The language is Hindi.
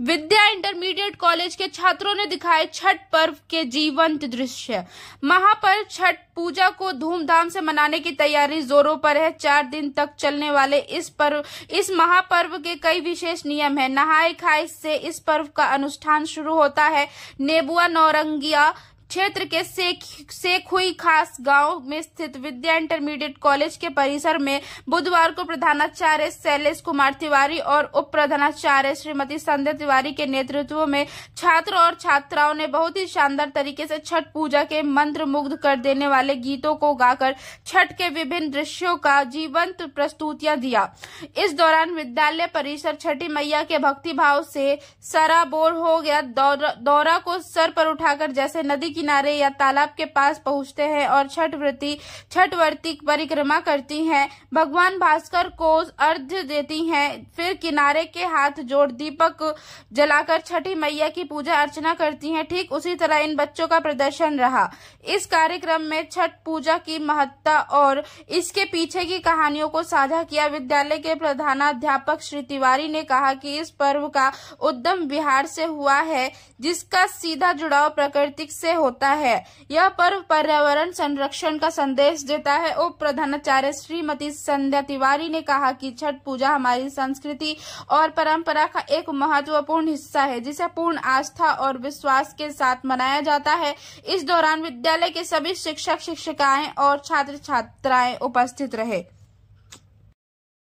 विद्या इंटरमीडिएट कॉलेज के छात्रों ने दिखाए छठ पर्व के जीवंत दृश्य महापर्व छठ पूजा को धूमधाम से मनाने की तैयारी जोरों पर है चार दिन तक चलने वाले इस पर्व इस महापर्व के कई विशेष नियम हैं नहाय खाए से इस पर्व का अनुष्ठान शुरू होता है नेबुआ नौरंगिया क्षेत्र के सेखुई से खास गांव में स्थित विद्या इंटरमीडिएट कॉलेज के परिसर में बुधवार को प्रधानाचार्य शैलेश कुमार तिवारी और उप प्रधानाचार्य श्रीमती संध्या तिवारी के नेतृत्व में छात्र और छात्राओं ने बहुत ही शानदार तरीके से छठ पूजा के मंत्र मुग्ध कर देने वाले गीतों को गाकर छठ के विभिन्न दृश्यों का जीवंत प्रस्तुतियां दिया इस दौरान विद्यालय परिसर छठी मैया के भक्तिभाव से सराबोर हो गया दौरा, दौरा को सर पर उठाकर जैसे नदी की किनारे या तालाब के पास पहुंचते हैं और छठ व्रती छठ व्रती परिक्रमा करती हैं भगवान भास्कर को अर्ध देती हैं फिर किनारे के हाथ जोड़ दीपक जलाकर छठी मैया की पूजा अर्चना करती हैं ठीक उसी तरह इन बच्चों का प्रदर्शन रहा इस कार्यक्रम में छठ पूजा की महत्ता और इसके पीछे की कहानियों को साझा किया विद्यालय के प्रधानाध्यापक श्री तिवारी ने कहा कि इस पर्व का उद्यम बिहार से हुआ है जिसका सीधा जुड़ाव प्रकृति से हो होता है यह पर्व पर्यावरण संरक्षण का संदेश देता है उप प्रधानाचार्य श्रीमती संध्या तिवारी ने कहा कि छठ पूजा हमारी संस्कृति और परंपरा का एक महत्वपूर्ण हिस्सा है जिसे पूर्ण आस्था और विश्वास के साथ मनाया जाता है इस दौरान विद्यालय के सभी शिक्षक शिक्षिकाएं और छात्र छात्राएं उपस्थित रहे